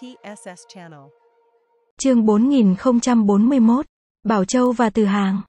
TSS Channel. Chương 4041, Bảo Châu và Từ Hàng.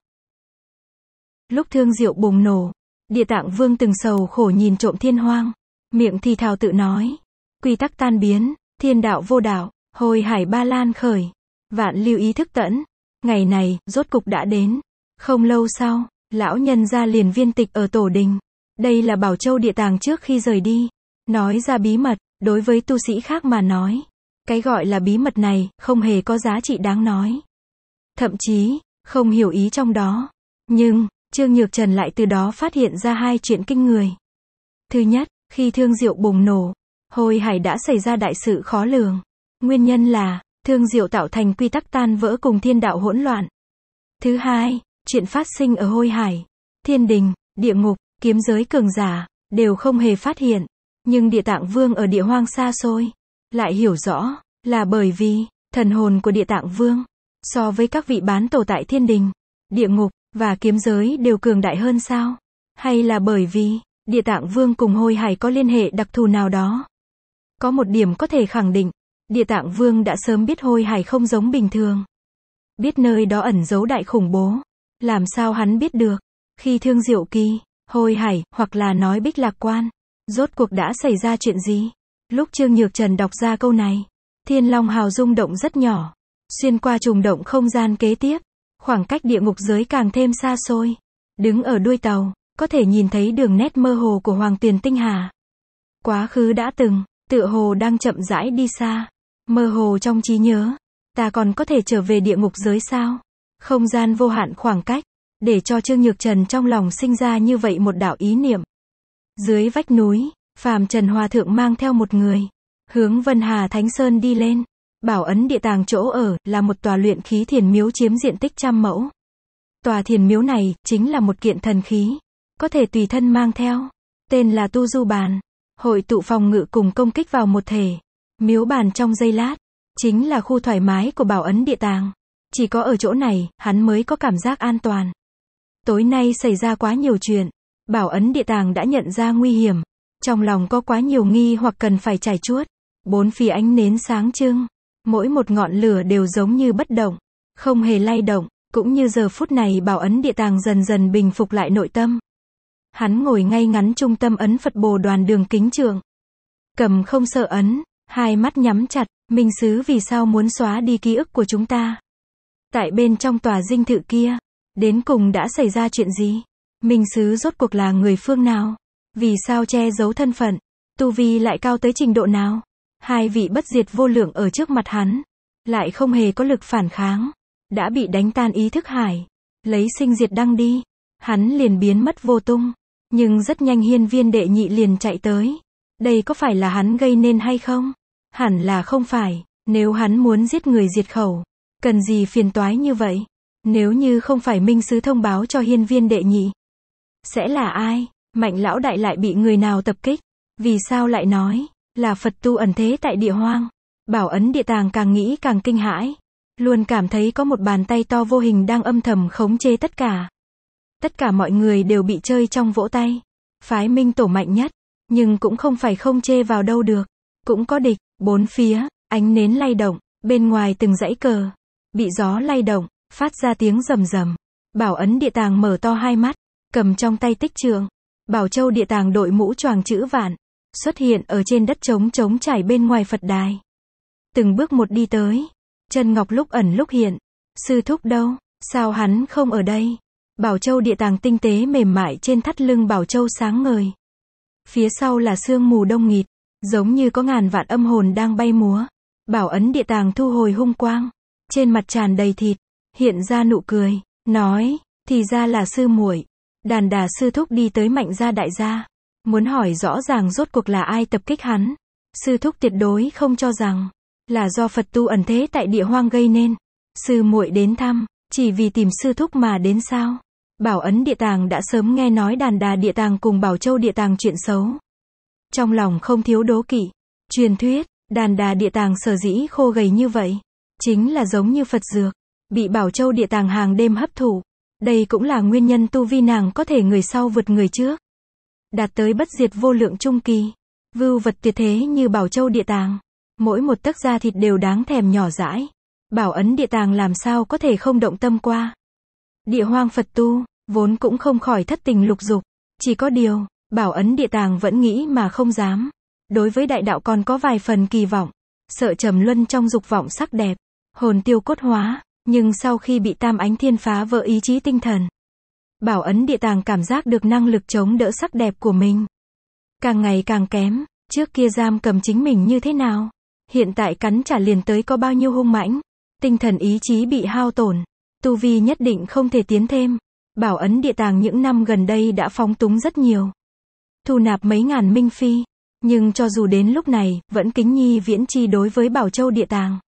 Lúc thương diệu bùng nổ, địa tạng vương từng sầu khổ nhìn trộm thiên hoang, miệng thì thào tự nói. Quy tắc tan biến, thiên đạo vô đạo, hồi hải ba lan khởi, vạn lưu ý thức tẫn. Ngày này, rốt cục đã đến. Không lâu sau, lão nhân ra liền viên tịch ở tổ đình. Đây là Bảo Châu địa tàng trước khi rời đi. Nói ra bí mật, đối với tu sĩ khác mà nói, cái gọi là bí mật này không hề có giá trị đáng nói. Thậm chí, không hiểu ý trong đó. Nhưng, Trương Nhược Trần lại từ đó phát hiện ra hai chuyện kinh người. Thứ nhất, khi thương diệu bùng nổ, hồi hải đã xảy ra đại sự khó lường. Nguyên nhân là, thương diệu tạo thành quy tắc tan vỡ cùng thiên đạo hỗn loạn. Thứ hai, chuyện phát sinh ở hôi hải, thiên đình, địa ngục, kiếm giới cường giả, đều không hề phát hiện. Nhưng địa tạng vương ở địa hoang xa xôi, lại hiểu rõ, là bởi vì, thần hồn của địa tạng vương, so với các vị bán tổ tại thiên đình, địa ngục, và kiếm giới đều cường đại hơn sao? Hay là bởi vì, địa tạng vương cùng hôi hải có liên hệ đặc thù nào đó? Có một điểm có thể khẳng định, địa tạng vương đã sớm biết hôi hải không giống bình thường. Biết nơi đó ẩn giấu đại khủng bố. Làm sao hắn biết được? Khi thương diệu kỳ, hôi hải, hoặc là nói bích lạc quan. Rốt cuộc đã xảy ra chuyện gì? Lúc Trương Nhược Trần đọc ra câu này, Thiên Long Hào rung động rất nhỏ, xuyên qua trùng động không gian kế tiếp, khoảng cách địa ngục giới càng thêm xa xôi. Đứng ở đuôi tàu, có thể nhìn thấy đường nét mơ hồ của Hoàng tiền Tinh Hà. Quá khứ đã từng, tựa hồ đang chậm rãi đi xa, mơ hồ trong trí nhớ, ta còn có thể trở về địa ngục giới sao? Không gian vô hạn khoảng cách, để cho Trương Nhược Trần trong lòng sinh ra như vậy một đạo ý niệm. Dưới vách núi, Phạm Trần Hòa Thượng mang theo một người, hướng Vân Hà Thánh Sơn đi lên. Bảo ấn địa tàng chỗ ở, là một tòa luyện khí thiền miếu chiếm diện tích trăm mẫu. Tòa thiền miếu này, chính là một kiện thần khí, có thể tùy thân mang theo. Tên là Tu Du Bàn, hội tụ phòng ngự cùng công kích vào một thể. Miếu bàn trong giây lát, chính là khu thoải mái của bảo ấn địa tàng. Chỉ có ở chỗ này, hắn mới có cảm giác an toàn. Tối nay xảy ra quá nhiều chuyện. Bảo ấn địa tàng đã nhận ra nguy hiểm, trong lòng có quá nhiều nghi hoặc cần phải trải chuốt. Bốn phía ánh nến sáng trưng. Mỗi một ngọn lửa đều giống như bất động. Không hề lay động. Cũng như giờ phút này bảo ấn địa tàng dần dần bình phục lại nội tâm. Hắn ngồi ngay ngắn trung tâm ấn Phật bồ đoàn đường kính trường. Cầm không sợ ấn, hai mắt nhắm chặt, minh sứ vì sao muốn xóa đi ký ức của chúng ta. Tại bên trong tòa dinh thự kia, đến cùng đã xảy ra chuyện gì? Minh sứ rốt cuộc là người phương nào? Vì sao che giấu thân phận? Tu vi lại cao tới trình độ nào? Hai vị bất diệt vô lượng ở trước mặt hắn, lại không hề có lực phản kháng, đã bị đánh tan ý thức hải, lấy sinh diệt đăng đi, hắn liền biến mất vô tung, nhưng rất nhanh hiên viên đệ nhị liền chạy tới. Đây có phải là hắn gây nên hay không? Hẳn là không phải, nếu hắn muốn giết người diệt khẩu, cần gì phiền toái như vậy? Nếu như không phải minh sứ thông báo cho hiên viên đệ nhị, sẽ là ai? Mạnh lão đại lại bị người nào tập kích? Vì sao lại nói, là Phật tu ẩn thế tại địa hoang? Bảo ấn địa tàng càng nghĩ càng kinh hãi. Luôn cảm thấy có một bàn tay to vô hình đang âm thầm khống chế tất cả. Tất cả mọi người đều bị chơi trong vỗ tay. Phái minh tổ mạnh nhất, nhưng cũng không phải không chê vào đâu được. Cũng có địch, bốn phía, ánh nến lay động, bên ngoài từng dãy cờ. Bị gió lay động, phát ra tiếng rầm rầm. Bảo ấn địa tàng mở to hai mắt, cầm trong tay tích trường, Bảo Châu địa tàng đội mũ choàng chữ vạn, xuất hiện ở trên đất trống trống trải bên ngoài Phật đài. Từng bước một đi tới, chân Ngọc lúc ẩn lúc hiện, sư thúc đâu, sao hắn không ở đây? Bảo Châu địa tàng tinh tế mềm mại trên thắt lưng Bảo Châu sáng ngời. Phía sau là sương mù đông nghịt, giống như có ngàn vạn âm hồn đang bay múa. Bảo ấn địa tàng thu hồi hung quang, trên mặt tràn đầy thịt, hiện ra nụ cười, nói, thì ra là sư muội, Đàn đà sư thúc đi tới mạnh gia đại gia. Muốn hỏi rõ ràng rốt cuộc là ai tập kích hắn. Sư thúc tuyệt đối không cho rằng là do Phật tu ẩn thế tại địa hoang gây nên. Sư muội đến thăm, chỉ vì tìm sư thúc mà đến sao? Bảo Ấn Địa Tàng đã sớm nghe nói đàn đà Địa Tàng cùng Bảo Châu Địa Tàng chuyện xấu. Trong lòng không thiếu đố kỵ. Truyền thuyết, đàn đà Địa Tàng sở dĩ khô gầy như vậy. Chính là giống như Phật Dược, bị Bảo Châu Địa Tàng hàng đêm hấp thụ. Đây cũng là nguyên nhân tu vi nàng có thể người sau vượt người trước. Đạt tới bất diệt vô lượng trung kỳ. Vưu vật tuyệt thế như bảo châu địa tàng. Mỗi một tấc da thịt đều đáng thèm nhỏ dãi. Bảo ấn địa tàng làm sao có thể không động tâm qua. Địa hoang Phật tu, vốn cũng không khỏi thất tình lục dục. Chỉ có điều, bảo ấn địa tàng vẫn nghĩ mà không dám. Đối với đại đạo còn có vài phần kỳ vọng. Sợ trầm luân trong dục vọng sắc đẹp. Hồn tiêu cốt hóa. Nhưng sau khi bị tam ánh thiên phá vỡ ý chí tinh thần, bảo ấn địa tàng cảm giác được năng lực chống đỡ sắc đẹp của mình. Càng ngày càng kém, trước kia giam cầm chính mình như thế nào? Hiện tại cắn trả liền tới có bao nhiêu hung mãnh? Tinh thần ý chí bị hao tổn, tu vi nhất định không thể tiến thêm. Bảo ấn địa tàng những năm gần đây đã phóng túng rất nhiều. Thu nạp mấy ngàn minh phi, nhưng cho dù đến lúc này, vẫn kính nhi viễn chi đối với Bảo Châu địa tàng.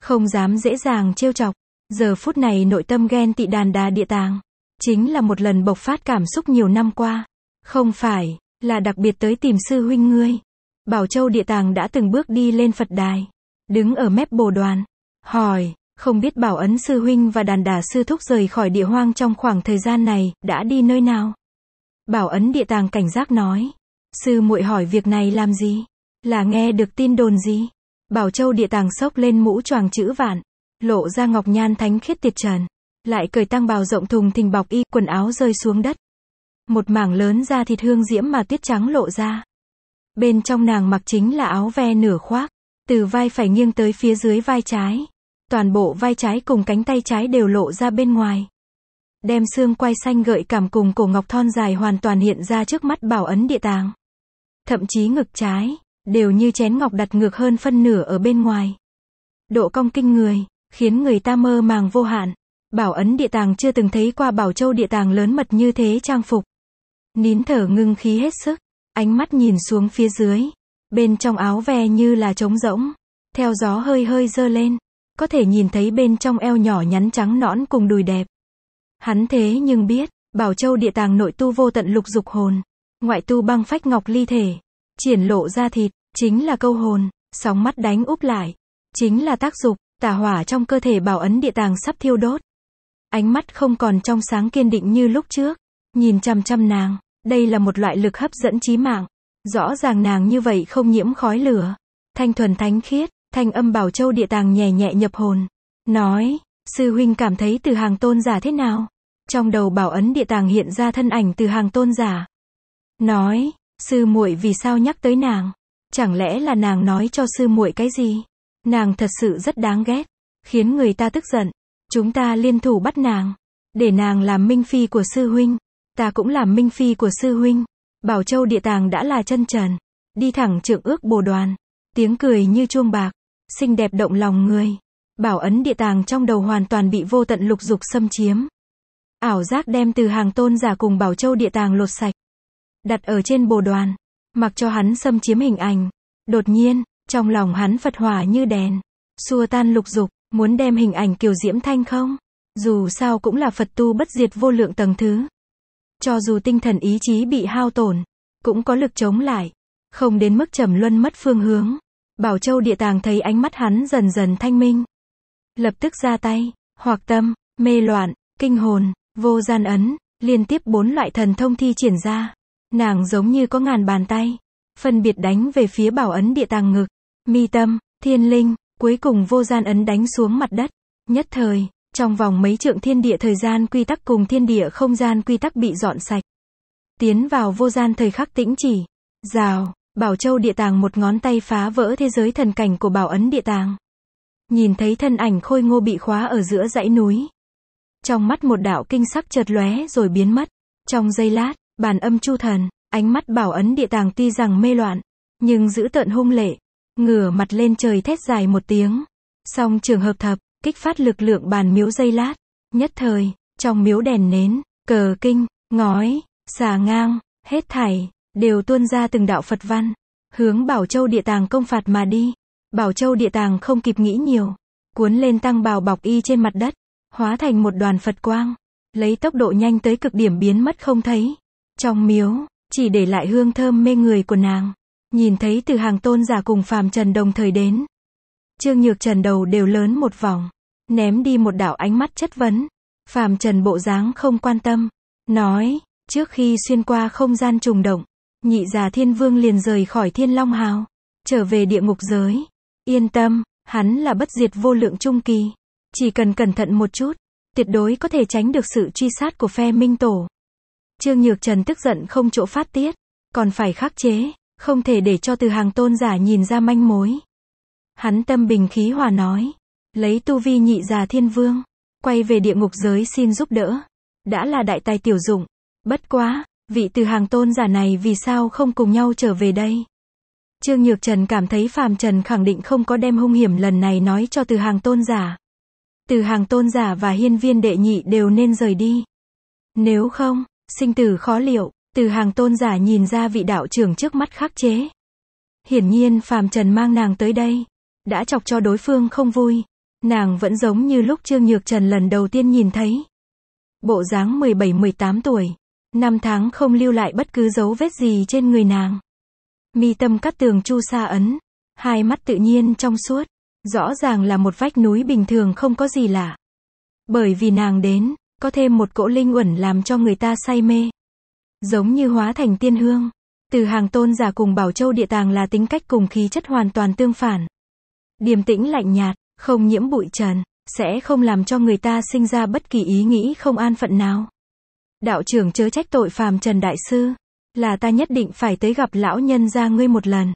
Không dám dễ dàng trêu chọc, Giờ phút này nội tâm ghen tị đàn đà địa tàng. Chính là một lần bộc phát cảm xúc nhiều năm qua. Không phải, là đặc biệt tới tìm sư huynh ngươi. Bảo Châu địa tàng đã từng bước đi lên Phật đài. Đứng ở mép bồ đoàn. Hỏi, không biết bảo ấn sư huynh và đàn đà sư thúc rời khỏi địa hoang trong khoảng thời gian này, đã đi nơi nào? Bảo ấn địa tàng cảnh giác nói. Sư muội hỏi việc này làm gì? Là nghe được tin đồn gì? Bảo Châu địa tàng sốc lên mũ choàng chữ vạn lộ ra ngọc nhan thánh khiết tiệt trần. Lại cởi tăng bào rộng thùng thình bọc y, quần áo rơi xuống đất. Một mảng lớn da thịt hương diễm mà tuyết trắng lộ ra. Bên trong nàng mặc chính là áo ve nửa khoác, từ vai phải nghiêng tới phía dưới vai trái. Toàn bộ vai trái cùng cánh tay trái đều lộ ra bên ngoài. Đem xương quai xanh gợi cảm cùng cổ ngọc thon dài hoàn toàn hiện ra trước mắt bảo ấn địa tàng. Thậm chí ngực trái, đều như chén ngọc đặt ngược hơn phân nửa ở bên ngoài. Độ cong kinh người, khiến người ta mơ màng vô hạn. Bảo Ấn Địa Tàng chưa từng thấy qua Bảo Châu Địa Tàng lớn mật như thế trang phục. Nín thở ngưng khí hết sức, ánh mắt nhìn xuống phía dưới. Bên trong áo ve như là trống rỗng, theo gió hơi hơi dơ lên. Có thể nhìn thấy bên trong eo nhỏ nhắn trắng nõn cùng đùi đẹp. Hắn thế nhưng biết, Bảo Châu Địa Tàng nội tu vô tận lục dục hồn. Ngoại tu băng phách ngọc ly thể. Triển lộ ra thịt, chính là câu hồn, sóng mắt đánh úp lại. Chính là tác dục, Tà hỏa trong cơ thể bảo ấn địa tàng sắp thiêu đốt. Ánh mắt không còn trong sáng kiên định như lúc trước. Nhìn chăm chăm nàng, đây là một loại lực hấp dẫn chí mạng. Rõ ràng nàng như vậy không nhiễm khói lửa. Thanh thuần thánh khiết, thanh âm bảo châu địa tàng nhẹ nhẹ nhập hồn. Nói, sư huynh cảm thấy từ hàng tôn giả thế nào? Trong đầu bảo ấn địa tàng hiện ra thân ảnh từ hàng tôn giả. Nói, sư muội vì sao nhắc tới nàng? Chẳng lẽ là nàng nói cho sư muội cái gì? Nàng thật sự rất đáng ghét, khiến người ta tức giận. Chúng ta liên thủ bắt nàng, để nàng làm minh phi của sư huynh, ta cũng làm minh phi của sư huynh. Bảo Châu địa tàng đã là chân trần, đi thẳng trượng ước bồ đoàn, tiếng cười như chuông bạc, xinh đẹp động lòng người. Bảo ấn địa tàng trong đầu hoàn toàn bị vô tận lục dục xâm chiếm. Ảo giác đem từ hàng tôn giả cùng Bảo Châu địa tàng lột sạch. Đặt ở trên bồ đoàn, mặc cho hắn xâm chiếm hình ảnh. Đột nhiên, trong lòng hắn Phật hỏa như đèn, xua tan lục dục, muốn đem hình ảnh kiều diễm thanh không? Dù sao cũng là Phật tu bất diệt vô lượng tầng thứ. Cho dù tinh thần ý chí bị hao tổn, cũng có lực chống lại, không đến mức trầm luân mất phương hướng. Bảo Châu địa tàng thấy ánh mắt hắn dần dần thanh minh. Lập tức ra tay, hoặc tâm, mê loạn, kinh hồn, vô gian ấn, liên tiếp bốn loại thần thông thi triển ra. Nàng giống như có ngàn bàn tay, phân biệt đánh về phía bảo ấn địa tàng ngực, mi tâm, thiên linh, cuối cùng vô gian ấn đánh xuống mặt đất. Nhất thời, trong vòng mấy trượng thiên địa thời gian quy tắc cùng thiên địa không gian quy tắc bị dọn sạch. Tiến vào vô gian thời khắc tĩnh chỉ. Rào, Bảo Châu địa tàng một ngón tay phá vỡ thế giới thần cảnh của Bảo Ấn địa tàng. Nhìn thấy thân ảnh khôi ngô bị khóa ở giữa dãy núi. Trong mắt một đạo kinh sắc chợt lóe rồi biến mất. Trong giây lát, bàn âm chu thần, ánh mắt Bảo Ấn địa tàng tuy rằng mê loạn, nhưng giữ tợn hung lệ, ngửa mặt lên trời thét dài một tiếng. Song trường hợp thập, kích phát lực lượng bàn miếu dây lát. Nhất thời, trong miếu đèn nến, cờ kinh, ngói, xà ngang, hết thảy, đều tuôn ra từng đạo Phật văn. Hướng Bảo Châu địa tàng công phạt mà đi. Bảo Châu địa tàng không kịp nghĩ nhiều. Cuốn lên tăng bào bọc y trên mặt đất. Hóa thành một đoàn Phật quang. Lấy tốc độ nhanh tới cực điểm biến mất không thấy. Trong miếu, chỉ để lại hương thơm mê người của nàng. Nhìn thấy từ hàng tôn giả cùng phàm trần đồng thời đến. Trương Nhược Trần đầu đều lớn một vòng. Ném đi một đạo ánh mắt chất vấn. Phàm trần bộ dáng không quan tâm. Nói, trước khi xuyên qua không gian trùng động, nhị già thiên vương liền rời khỏi thiên long hào. Trở về địa ngục giới. Yên tâm, hắn là bất diệt vô lượng trung kỳ. Chỉ cần cẩn thận một chút, tuyệt đối có thể tránh được sự truy sát của phe minh tổ. Trương Nhược Trần tức giận không chỗ phát tiết, còn phải khắc chế. Không thể để cho từ hàng tôn giả nhìn ra manh mối. Hắn tâm bình khí hòa nói. Lấy tu vi nhị già thiên vương. Quay về địa ngục giới xin giúp đỡ. Đã là đại tài tiểu dụng. Bất quá, vị từ hàng tôn giả này vì sao không cùng nhau trở về đây? Trương Nhược Trần cảm thấy Phạm Trần khẳng định không có đem hung hiểm lần này nói cho từ hàng tôn giả. Từ hàng tôn giả và hiên viên đệ nhị đều nên rời đi. Nếu không, sinh tử khó liệu. Từ hàng tôn giả nhìn ra vị đạo trưởng trước mắt khắc chế. Hiển nhiên phàm trần mang nàng tới đây. Đã chọc cho đối phương không vui. Nàng vẫn giống như lúc Trương Nhược Trần lần đầu tiên nhìn thấy. Bộ dáng 17-18 tuổi. Năm tháng không lưu lại bất cứ dấu vết gì trên người nàng. Mi tâm cắt tường chu sa ấn. Hai mắt tự nhiên trong suốt. Rõ ràng là một vách núi bình thường không có gì lạ. Bởi vì nàng đến, có thêm một cỗ linh uẩn làm cho người ta say mê giống như hóa thành tiên hương. Từ hàng tôn giả cùng Bảo Châu địa tàng là tính cách cùng khí chất hoàn toàn tương phản. Điềm tĩnh lạnh nhạt, không nhiễm bụi trần, sẽ không làm cho người ta sinh ra bất kỳ ý nghĩ không an phận nào. Đạo trưởng chớ trách tội phàm Trần Đại Sư, là ta nhất định phải tới gặp lão nhân gia ngươi một lần.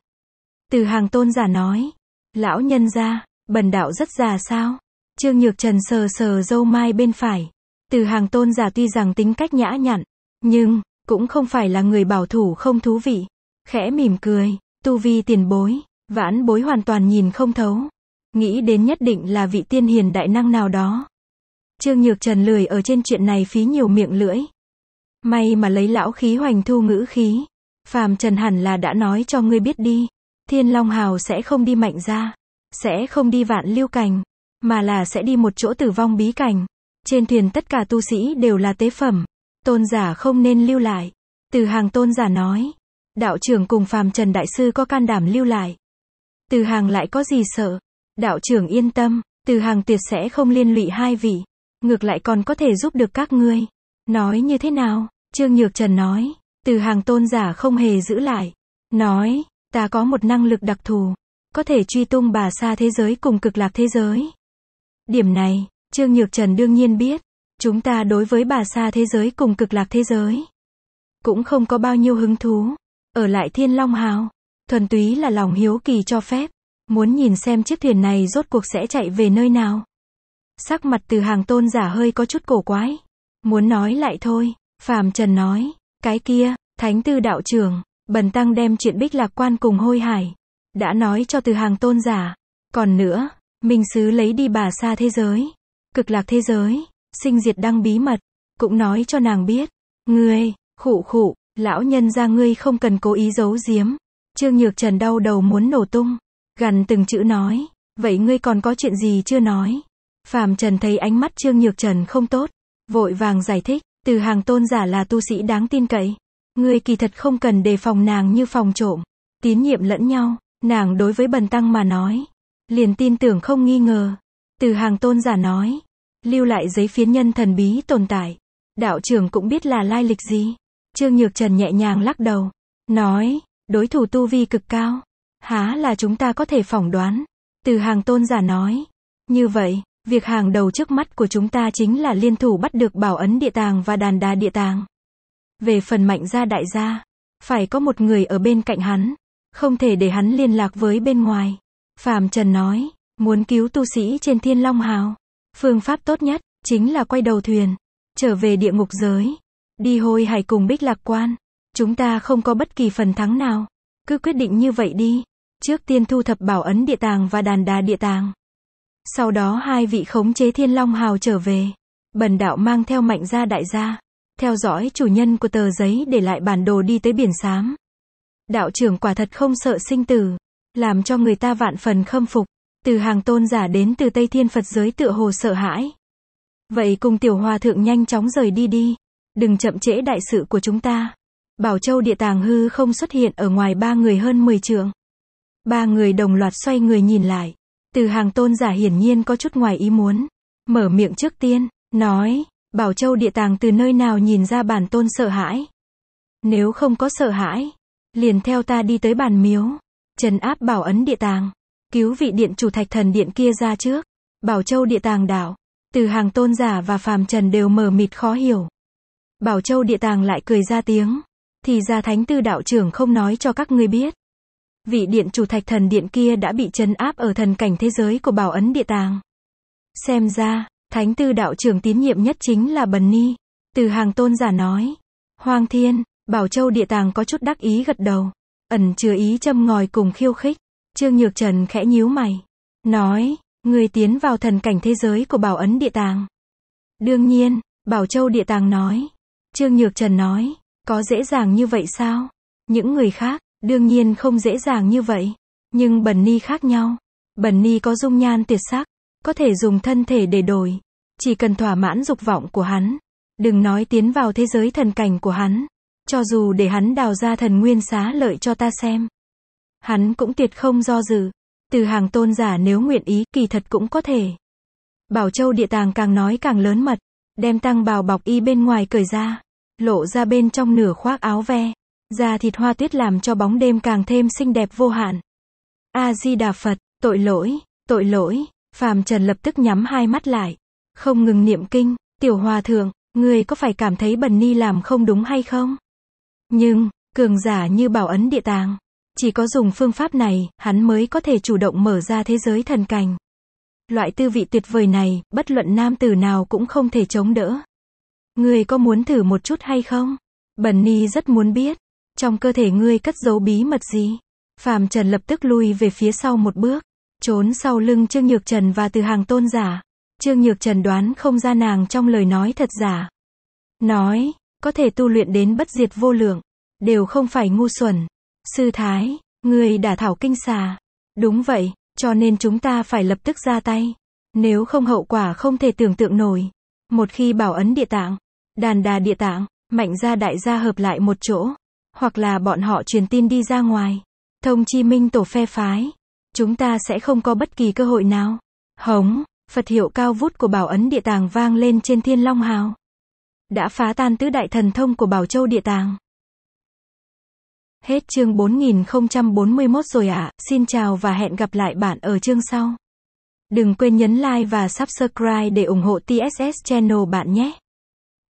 Từ hàng tôn giả nói, lão nhân gia, bần đạo rất già sao? Trương Nhược Trần sờ sờ dâu mai bên phải. Từ hàng tôn giả tuy rằng tính cách nhã nhặn, nhưng, cũng không phải là người bảo thủ không thú vị. Khẽ mỉm cười, tu vi tiền bối, vãn bối hoàn toàn nhìn không thấu. Nghĩ đến nhất định là vị tiên hiền đại năng nào đó. Trương Nhược Trần lười ở trên chuyện này phí nhiều miệng lưỡi. May mà lấy lão khí hoành thu ngữ khí. Phàm Trần hẳn là đã nói cho ngươi biết đi. Thiên Long Hào sẽ không đi mạnh ra. Sẽ không đi vạn lưu cành. Mà là sẽ đi một chỗ tử vong bí cảnh. Trên thuyền tất cả tu sĩ đều là tế phẩm. Tôn giả không nên lưu lại. Từ hàng tôn giả nói. Đạo trưởng cùng phàm trần đại sư có can đảm lưu lại. Từ hàng lại có gì sợ. Đạo trưởng yên tâm, từ hàng tuyệt sẽ không liên lụy hai vị. Ngược lại còn có thể giúp được các ngươi. Nói như thế nào? Trương Nhược Trần nói. Từ hàng tôn giả không hề giữ lại. Nói, ta có một năng lực đặc thù. Có thể truy tung bà xa thế giới cùng cực lạc thế giới. Điểm này, Trương Nhược Trần đương nhiên biết. Chúng ta đối với bà xa thế giới cùng cực lạc thế giới. Cũng không có bao nhiêu hứng thú. Ở lại thiên long hào. Thuần túy là lòng hiếu kỳ cho phép. Muốn nhìn xem chiếc thuyền này rốt cuộc sẽ chạy về nơi nào. Sắc mặt từ hàng tôn giả hơi có chút cổ quái. Muốn nói lại thôi. Phàm Trần nói. Cái kia, Thánh Tư Đạo trưởng, Bần Tăng đem chuyện bích lạc quan cùng hôi hải. Đã nói cho từ hàng tôn giả. Còn nữa, minh sứ lấy đi bà xa thế giới. Cực lạc thế giới sinh diệt đăng bí mật, cũng nói cho nàng biết, ngươi, khụ khụ, lão nhân ra ngươi không cần cố ý giấu giếm. Trương Nhược Trần đau đầu muốn nổ tung, gần từng chữ nói, vậy ngươi còn có chuyện gì chưa nói? Phạm Trần thấy ánh mắt Trương Nhược Trần không tốt, vội vàng giải thích, từ hàng tôn giả là tu sĩ đáng tin cậy. Ngươi kỳ thật không cần đề phòng nàng như phòng trộm, tín nhiệm lẫn nhau, nàng đối với bần tăng mà nói, liền tin tưởng không nghi ngờ. Từ hàng tôn giả nói, lưu lại giấy phiến nhân thần bí tồn tại. Đạo trưởng cũng biết là lai lịch gì. Trương Nhược Trần nhẹ nhàng lắc đầu, nói, đối thủ tu vi cực cao, há là chúng ta có thể phỏng đoán. Từ hàng tôn giả nói, như vậy, việc hàng đầu trước mắt của chúng ta chính là liên thủ bắt được bảo ấn địa tàng và đàn đà địa tàng. Về phần mạnh gia đại gia, phải có một người ở bên cạnh hắn, không thể để hắn liên lạc với bên ngoài. Phạm Trần nói, muốn cứu tu sĩ trên thiên long hào, Phương pháp tốt nhất, chính là quay đầu thuyền, trở về địa ngục giới, đi hôi hải cùng bích lạc quan. Chúng ta không có bất kỳ phần thắng nào, cứ quyết định như vậy đi. Trước tiên thu thập bảo ấn địa tàng và đàn đà địa tàng. Sau đó hai vị khống chế thiên long hào trở về. Bần đạo mang theo mạnh gia đại gia. Theo dõi chủ nhân của tờ giấy để lại bản đồ đi tới biển xám. Đạo trưởng quả thật không sợ sinh tử. Làm cho người ta vạn phần khâm phục. Từ hàng tôn giả đến từ Tây Thiên Phật giới tựa hồ sợ hãi. Vậy cùng tiểu hòa thượng nhanh chóng rời đi đi. Đừng chậm trễ đại sự của chúng ta. Bảo Châu địa tàng hư không xuất hiện ở ngoài ba người hơn 10 trường. Ba người đồng loạt xoay người nhìn lại. Từ hàng tôn giả hiển nhiên có chút ngoài ý muốn. Mở miệng trước tiên, nói, Bảo Châu địa tàng từ nơi nào nhìn ra bản tôn sợ hãi. Nếu không có sợ hãi, liền theo ta đi tới bàn miếu. Trần áp bảo ấn địa tàng. Cứu vị điện chủ thạch thần điện kia ra trước. Bảo Châu địa tàng đảo. Từ hàng tôn giả và phàm trần đều mờ mịt khó hiểu. Bảo Châu địa tàng lại cười ra tiếng. Thì ra thánh tư đạo trưởng không nói cho các ngươi biết. Vị điện chủ thạch thần điện kia đã bị chấn áp ở thần cảnh thế giới của bảo ấn địa tàng. Xem ra, thánh tư đạo trưởng tín nhiệm nhất chính là Bần Ni. Từ hàng tôn giả nói. Hoàng thiên, Bảo Châu địa tàng có chút đắc ý gật đầu. Ẩn chứa ý châm ngòi cùng khiêu khích. Trương Nhược Trần khẽ nhíu mày. Nói, người tiến vào thần cảnh thế giới của bảo ấn địa tàng. Đương nhiên, Bảo Châu địa tàng nói. Trương Nhược Trần nói, có dễ dàng như vậy sao? Những người khác, đương nhiên không dễ dàng như vậy. Nhưng Bần Ni khác nhau. Bần Ni có dung nhan tuyệt sắc, có thể dùng thân thể để đổi. Chỉ cần thỏa mãn dục vọng của hắn. Đừng nói tiến vào thế giới thần cảnh của hắn. Cho dù để hắn đào ra thần nguyên xá lợi cho ta xem. Hắn cũng tuyệt không do dự. Từ hàng tôn giả nếu nguyện ý, kỳ thật cũng có thể. Bảo Châu địa tàng càng nói càng lớn mật, đem tăng bào bọc y bên ngoài cởi ra, lộ ra bên trong nửa khoác áo ve, da thịt hoa tuyết làm cho bóng đêm càng thêm xinh đẹp vô hạn. A Di Đà Phật, tội lỗi, tội lỗi, phạm Trần lập tức nhắm hai mắt lại, không ngừng niệm kinh, tiểu hòa thượng, người có phải cảm thấy bần ni làm không đúng hay không? Nhưng, cường giả như bảo ấn địa tàng, chỉ có dùng phương pháp này, hắn mới có thể chủ động mở ra thế giới thần cảnh. Loại tư vị tuyệt vời này, bất luận nam tử nào cũng không thể chống đỡ. Ngươi có muốn thử một chút hay không? Bần Ni rất muốn biết. Trong cơ thể ngươi cất giấu bí mật gì? Phạm Trần lập tức lui về phía sau một bước. Trốn sau lưng Trương Nhược Trần và từ hàng tôn giả. Trương Nhược Trần đoán không ra nàng trong lời nói thật giả. Nói, có thể tu luyện đến bất diệt vô lượng. Đều không phải ngu xuẩn. Sư Thái, người đã thảo kinh xà. Đúng vậy, cho nên chúng ta phải lập tức ra tay. Nếu không hậu quả không thể tưởng tượng nổi. Một khi bảo ấn địa tạng, đàn đà địa tạng, mạnh gia đại gia hợp lại một chỗ. Hoặc là bọn họ truyền tin đi ra ngoài. Thông chi minh tổ phe phái. Chúng ta sẽ không có bất kỳ cơ hội nào. Hống, Phật hiệu cao vút của bảo ấn địa tàng vang lên trên thiên long hào. Đã phá tan tứ đại thần thông của bảo châu địa tàng. Hết chương 4041 rồi ạ, à. xin chào và hẹn gặp lại bạn ở chương sau. Đừng quên nhấn like và subscribe để ủng hộ TSS Channel bạn nhé.